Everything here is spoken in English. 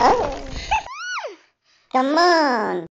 Oh. Come on.